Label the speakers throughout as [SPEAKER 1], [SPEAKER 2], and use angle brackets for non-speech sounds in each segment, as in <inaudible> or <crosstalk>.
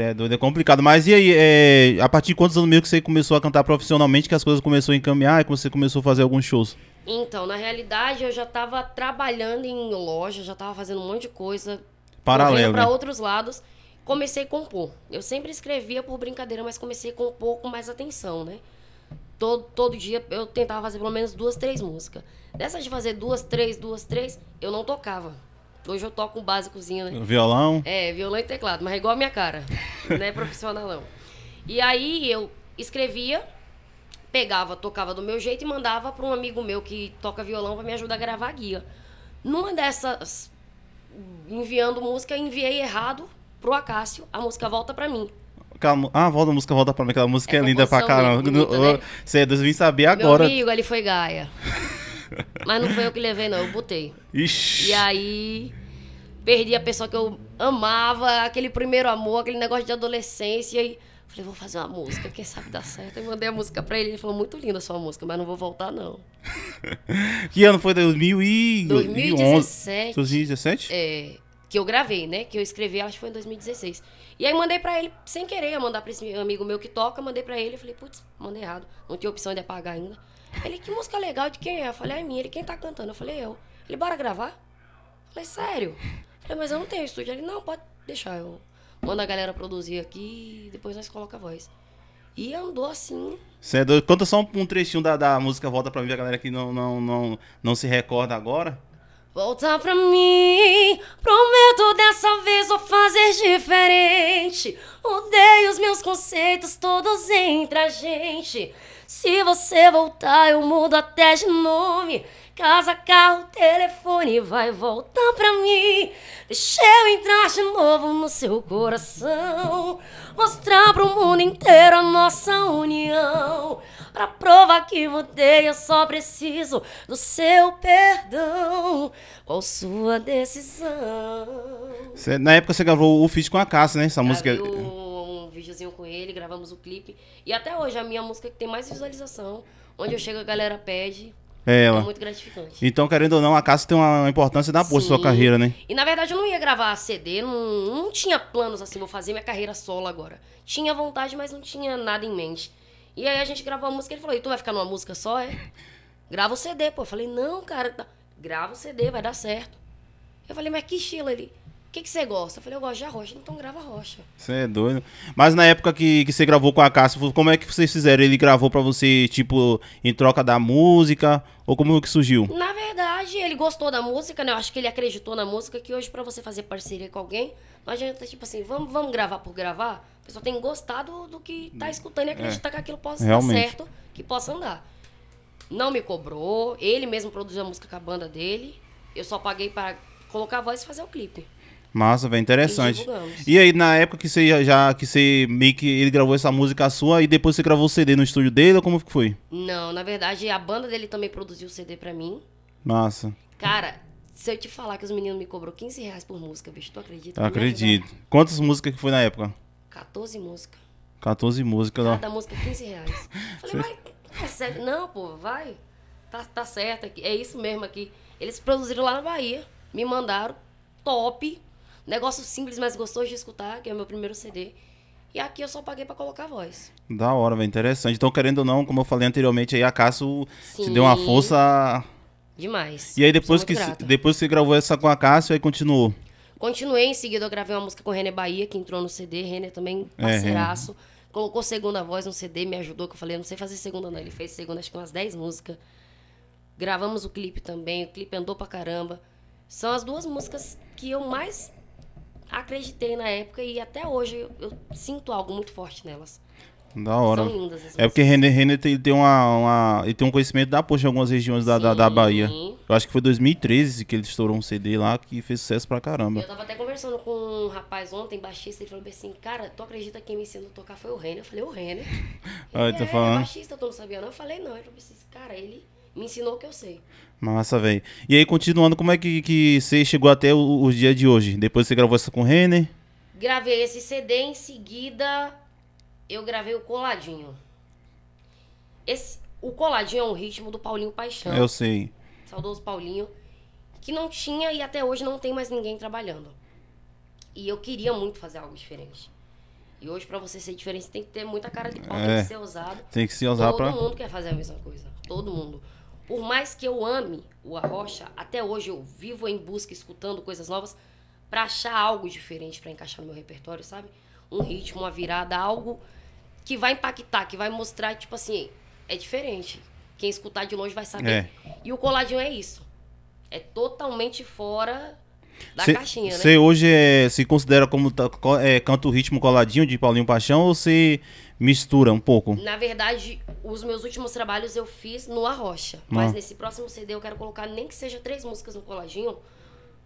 [SPEAKER 1] é doido, é complicado. Mas e aí, é, a partir de quantos anos mesmo que você começou a cantar profissionalmente, que as coisas começaram a encaminhar e que você começou a fazer alguns shows?
[SPEAKER 2] Então, na realidade, eu já estava trabalhando em loja, já estava fazendo um monte de coisa.
[SPEAKER 1] Paralelo. para né? outros
[SPEAKER 2] lados. Comecei a compor. Eu sempre escrevia por brincadeira, mas comecei a compor com mais atenção, né? Todo, todo dia eu tentava fazer pelo menos duas, três músicas. Dessa de fazer duas, três, duas, três, eu não tocava Hoje eu toco um básicozinho, né? Violão? É, violão e teclado, mas é igual a minha cara. <laughs> não é profissional, não. E aí eu escrevia, pegava, tocava do meu jeito e mandava para um amigo meu que toca violão para me ajudar a gravar a guia. Numa dessas, enviando música, enviei errado pro Acácio, a música volta para mim.
[SPEAKER 1] Ah, volta a música, volta pra mim. Aquela música é, é linda pra né? caramba. né? Você devia saber agora. Meu amigo,
[SPEAKER 2] ele foi Gaia. <laughs> Mas não foi eu que levei, não, eu botei.
[SPEAKER 1] Ixi. E
[SPEAKER 2] aí perdi a pessoa que eu amava, aquele primeiro amor, aquele negócio de adolescência. E falei, vou fazer uma música, quem sabe dá certo. Eu mandei a música pra ele, ele falou, muito linda a sua música, mas não vou voltar, não.
[SPEAKER 1] <laughs> que ano foi? 2000 e... 2017. 2017?
[SPEAKER 2] É que eu gravei, né? Que eu escrevi, acho que foi em 2016. E aí mandei para ele, sem querer, eu mandar pra esse amigo meu que toca, mandei para ele, eu falei, putz, mandei errado, não tinha opção de apagar ainda. Ele, que música legal, de quem é? Eu falei, ah, é minha, ele, quem tá cantando? Eu falei, eu. Ele, bora gravar? Eu falei, sério? Eu falei, mas eu não tenho estúdio. Ele, não, pode deixar, eu mando a galera produzir aqui e depois nós coloca a voz. E andou assim.
[SPEAKER 1] Você é doido? Conta só um, um trechinho da, da música Volta Pra Mim, a galera que não, não, não, não se recorda agora.
[SPEAKER 2] Volta pra mim, prometo dessa vez vou fazer diferente. Odeio os meus conceitos todos entre a gente. Se você voltar, eu mudo até de nome. Casa, carro, telefone, vai voltar pra mim. Deixa eu entrar de novo seu coração. Mostrar pro mundo inteiro a nossa união. Pra prova que mudei, eu só preciso do seu perdão. Qual sua decisão?
[SPEAKER 1] Cê, na época você gravou o feat com a Caça, né? Essa Gravei música.
[SPEAKER 2] Um, um videozinho com ele, gravamos o clipe. E até hoje é a minha música que tem mais visualização. Onde eu chego, a galera pede. É, é ela. Foi muito gratificante.
[SPEAKER 1] Então, querendo ou não, a casa tem uma importância da boa sua carreira, né? E
[SPEAKER 2] na verdade eu não ia gravar CD, não, não tinha planos assim, vou fazer minha carreira solo agora. Tinha vontade, mas não tinha nada em mente. E aí a gente gravou a música, ele falou, e tu vai ficar numa música só, é? Grava o CD, pô. Eu falei, não, cara, tá, grava o CD, vai dar certo. Eu falei, mas que estilo ele? O que, que você gosta? Eu falei, eu gosto de arrocha, então grava rocha.
[SPEAKER 1] Você é doido. Mas na época que, que você gravou com a Cássia, como é que vocês fizeram? Ele gravou pra você, tipo, em troca da música? Ou como que surgiu?
[SPEAKER 2] Na verdade, ele gostou da música, né? Eu acho que ele acreditou na música, que hoje pra você fazer parceria com alguém, não adianta, tipo assim, vamos, vamos gravar por gravar? O pessoal tem que gostar do, que tá hum, escutando e acreditar é, que aquilo possa realmente. dar certo, que possa andar. Não me cobrou, ele mesmo produziu a música com a banda dele, eu só paguei para colocar a voz e fazer o clipe.
[SPEAKER 1] Massa, velho, interessante. E, e, aí, na época que você já, que você meio que ele gravou essa música sua e depois você gravou o CD no estúdio dele, ou como que foi?
[SPEAKER 2] Não, na verdade, a banda dele também produziu o CD pra mim. Massa. Cara, se eu te falar que os meninos me cobrou 15 reais por música, bicho, tu acredita? É acredito.
[SPEAKER 1] Quantas músicas que foi na época?
[SPEAKER 2] 14 músicas.
[SPEAKER 1] 14 músicas, ó. Cada música 15
[SPEAKER 2] reais. <laughs> Falei, vai, é sério. Não, pô, vai. Tá, tá certo aqui. É isso mesmo aqui. Eles produziram lá na Bahia. Me mandaram top Negócio simples, mas gostoso de escutar, que é o meu primeiro CD. E aqui eu só paguei para colocar a voz.
[SPEAKER 1] Da hora, velho. Interessante. Então, querendo ou não, como eu falei anteriormente, aí a Cássio te deu uma força. Demais. E aí depois que, depois que você gravou essa com a Cássio, aí continuou.
[SPEAKER 2] Continuei, em seguida eu gravei uma música com o René Bahia, que entrou no CD. René também, é, parceiraço. É, colocou segunda voz no CD, me ajudou, que eu falei, não sei fazer segunda não. Ele fez segunda, acho que umas 10 músicas. Gravamos o clipe também, o clipe andou pra caramba. São as duas músicas que eu mais acreditei na época e até hoje eu, eu sinto algo muito forte nelas.
[SPEAKER 1] Da hora. São lindas É porque René, Renê tem, tem, uma, uma, tem um conhecimento da poxa em algumas regiões da, da, da Bahia. Eu acho que foi 2013 que ele estourou um CD lá que fez sucesso pra caramba. Eu
[SPEAKER 2] tava até conversando com um rapaz ontem, baixista, ele falou assim, cara, tu acredita que me ensinou a tocar foi o Renê? Eu falei, o Renê? Aí, <laughs> é, falando? baixista, tô não sabia não? Eu falei, não. eu falou assim, cara, ele me ensinou o que eu sei.
[SPEAKER 1] Massa, velho. E aí, continuando, como é que, que você chegou até os dias de hoje? Depois você gravou essa com o Renner?
[SPEAKER 2] Gravei esse CD, em seguida eu gravei o Coladinho. Esse, o Coladinho é um ritmo do Paulinho Paixão. Eu sei. Saudoso Paulinho. Que não tinha e até hoje não tem mais ninguém trabalhando. E eu queria muito fazer algo diferente. E hoje, para você ser diferente, tem que ter muita cara de pau, é, tem que ser ousado. Tem
[SPEAKER 1] que se ousar Todo pra... mundo
[SPEAKER 2] quer fazer a mesma coisa. Todo mundo. Por mais que eu ame o Arrocha, até hoje eu vivo em busca, escutando coisas novas, para achar algo diferente para encaixar no meu repertório, sabe? Um ritmo, uma virada, algo que vai impactar, que vai mostrar, tipo assim, é diferente. Quem escutar de longe vai saber. É. E o coladinho é isso. É totalmente fora
[SPEAKER 1] da cê, caixinha, né? Você hoje é, se considera como tá, é, canto ritmo coladinho de Paulinho Paixão ou você mistura um pouco?
[SPEAKER 2] Na verdade, os meus últimos trabalhos eu fiz no Arrocha. Ah. Mas nesse próximo CD eu quero colocar nem que seja três músicas no coladinho.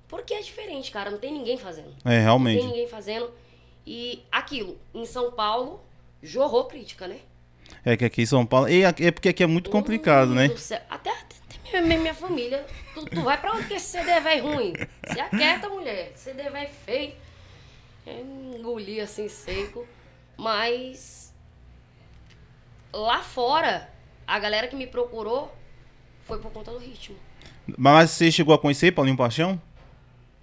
[SPEAKER 2] Porque é diferente, cara. Não tem ninguém fazendo.
[SPEAKER 1] É, realmente. Não tem
[SPEAKER 2] ninguém fazendo. E aquilo, em São Paulo, jorrou crítica, né?
[SPEAKER 1] É que aqui em São Paulo. E é porque aqui é muito complicado, né? Até
[SPEAKER 2] é minha família. Tu, tu vai pra onde que esse CD velho ruim? Se aquieta, mulher. CD velho feio. engolir engoli assim seco. Mas lá fora, a galera que me procurou foi por conta do ritmo.
[SPEAKER 1] Mas você chegou a conhecer Paulinho Paixão?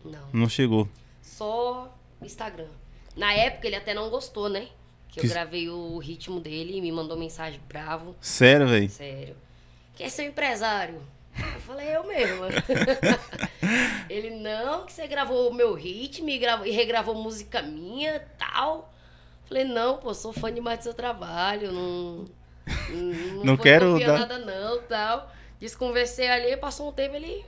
[SPEAKER 1] Não. Não chegou.
[SPEAKER 2] Só Instagram. Na época ele até não gostou, né? Que, que... eu gravei o ritmo dele e me mandou mensagem bravo. Sério, velho? Sério. Quem é seu empresário? Eu falei, eu mesma. <laughs> ele, não, que você gravou o meu ritmo e, gravou, e regravou música minha tal. Eu falei, não, pô, sou fã demais do seu trabalho, não.
[SPEAKER 1] Não, não, não quero dar... nada,
[SPEAKER 2] não, tal. Desconversei ali, passou um tempo, ele.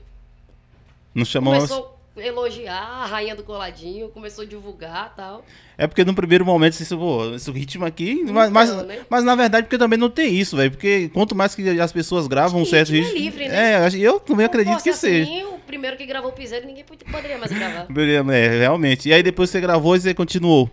[SPEAKER 1] Não chamou. Começou,
[SPEAKER 2] elogiar a rainha do coladinho, começou a divulgar tal.
[SPEAKER 1] É porque no primeiro momento você pô, esse ritmo aqui. Mas, mas, né? mas, na verdade, porque também não tem isso, velho. Porque quanto mais que as pessoas gravam um certo ritmo. É livre, né? É, eu também não acredito que assim, seja.
[SPEAKER 2] O primeiro que gravou o piseiro, ninguém poderia mais gravar.
[SPEAKER 1] <laughs> é, realmente. E aí depois você gravou e você continuou.